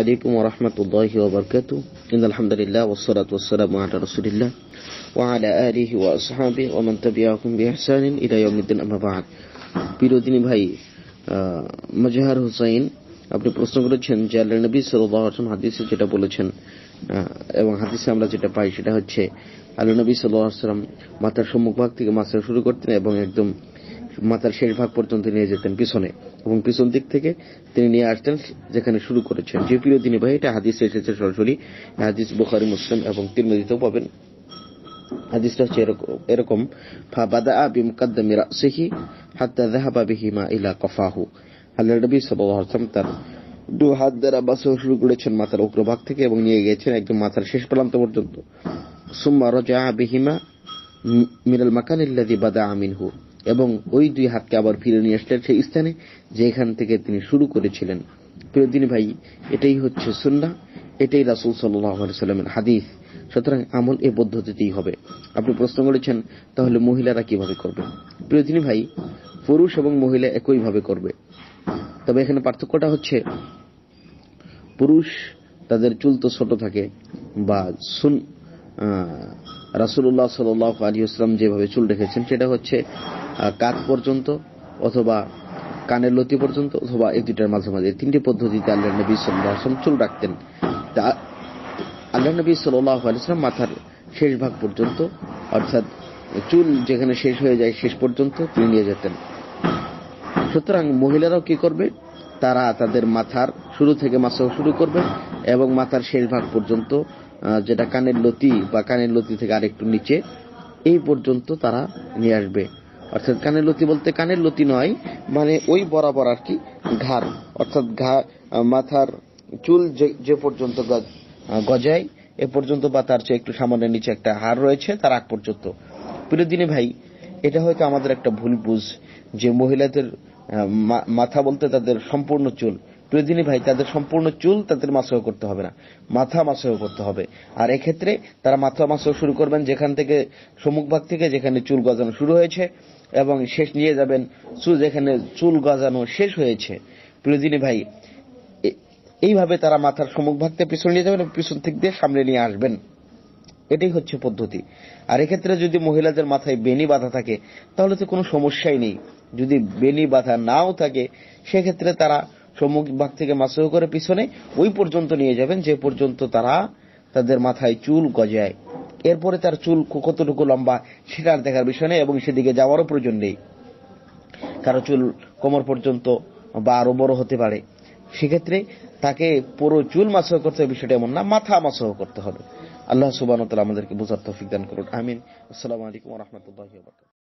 আলাইকুম ওরহমতুল্লাহি ওবরকাতু আলহামদুলিল্লাহ ওসরাত ভাই মজহার হোসেন আপনি প্রশ্ন করেছেন যে আল্লাহ নবী সাল্লাল্লাহু আলাইহি হাদিসে যেটা বলেছেন এবং হাদিসে আমরা যেটা পাই সেটা হচ্ছে আল্লাহ নবী সাল্লাল্লাহু আলাইহি ওয়াসাল্লাম মাথার থেকে মাসা শুরু করতেন এবং একদম মাথার শেষ ভাগ পর্যন্ত নিয়ে যেতেন পিছনে এবং পিছন দিক থেকে তিনি নিয়ে আসতেন যেখানে শুরু করেছেন যে প্রিয়দিনী ভাই এটা হাদিস এসেছে সরাসরি হাদিস বুখারি মুসলিম এবং তিরমিজিতেও পাবেন হাদিসটা হচ্ছে এরকম হাত্তা যাহাবা বিহিমা ইলা কফাহু আল্লাহ নবী সাল্লাল্লাহু তার দু হাত দ্বারা শুরু করেছেন মাথার অগ্রভাগ থেকে এবং নিয়ে গিয়েছেন একদম মাথার শেষ প্রান্ত পর্যন্ত সুম্মা রাজা বিহিমা মিনাল মাকানিল্লাদি বাদা আমিন হু এবং ওই দুই হাতকে আবার ফিরে নিয়ে আসলেন সেই স্থানে যেখান থেকে তিনি শুরু করেছিলেন প্রিয়দিন ভাই এটাই হচ্ছে সুন্না এটাই রাসুল সাল্লামের হাদিস সুতরাং আমল এ পদ্ধতিতেই হবে আপনি প্রশ্ন করেছেন তাহলে মহিলারা কিভাবে করবে প্রিয়দিন ভাই পুরুষ এবং মহিলা একইভাবে করবে তবে এখানে পার্থক্যটা হচ্ছে পুরুষ তাদের চুল তো ছোট থাকে বা সুন রাসুল্লাহ সাল আলী আসলাম যেভাবে চুল রেখেছেন সেটা হচ্ছে কাক পর্যন্ত অথবা কানের লতি পর্যন্ত অথবা এই দুইটার মাঝে তিনটি পদ্ধতিতে আল্লাহ নবী সাল্লাহ চুল রাখতেন তা আল্লাহ নবী সাল্লাহ মাথার শেষ ভাগ পর্যন্ত অর্থাৎ চুল যেখানে শেষ হয়ে যায় শেষ পর্যন্ত তিনি নিয়ে যেতেন সুতরাং মহিলারাও কি করবে তারা তাদের মাথার শুরু থেকে মাসা শুরু করবে এবং মাথার শেষ ভাগ পর্যন্ত যেটা কানের লতি বা কানের লতি থেকে আরেকটু নিচে এই পর্যন্ত তারা নিয়ে আসবে অর্থাৎ কানের লতি বলতে কানের লতি নয় মানে ওই বরাবর আর কি ঘাড় অর্থাৎ ঘা মাথার চুল যে পর্যন্ত গজায় এ পর্যন্ত বা তার চেয়ে একটু সামান্য নিচে একটা হার রয়েছে তার আগ পর্যন্ত প্রিয় ভাই এটা হয়তো আমাদের একটা ভুল বুঝ যে মহিলাদের মাথা বলতে তাদের সম্পূর্ণ চুল প্রয়োজনীয় ভাই তাদের সম্পূর্ণ চুল তাদের মাসহ করতে হবে না মাথা মাসহ করতে হবে আর এক্ষেত্রে তারা মাথা মাসহ শুরু করবেন যেখান থেকে সম্মুখভাগ থেকে যেখানে চুল গজানো শুরু হয়েছে এবং শেষ নিয়ে যাবেন চুল যেখানে চুল গজানো শেষ হয়েছে প্রয়োজনীয় ভাই এইভাবে তারা মাথার সম্মুখভাগ থেকে পিছনে নিয়ে যাবেন পিছন থেকে দিয়ে সামনে নিয়ে আসবেন এটাই হচ্ছে পদ্ধতি আর এক্ষেত্রে যদি মহিলাদের মাথায় বেনি বাঁধা থাকে তাহলে তো কোনো সমস্যাই নেই যদি বেনি বাঁধা নাও থাকে সেক্ষেত্রে তারা সম্মুখ ভাগ থেকে মাসহ করে পিছনে ওই পর্যন্ত নিয়ে যাবেন যে পর্যন্ত তারা তাদের মাথায় চুল গজায় এরপরে তার চুল কতটুকু লম্বা সেটা আর দেখার বিষয় নেই এবং সেদিকে যাওয়ারও প্রয়োজন নেই কারো চুল কোমর পর্যন্ত বা আরো বড় হতে পারে সেক্ষেত্রে তাকে পুরো চুল মাসহ করতে হবে বিষয়টা এমন না মাথা মাসহ করতে হবে আল্লাহ সুবান আমাদেরকে বোঝার তফিক দান করুন আমিন আসসালামু আলাইকুম রহমতুল্লাহ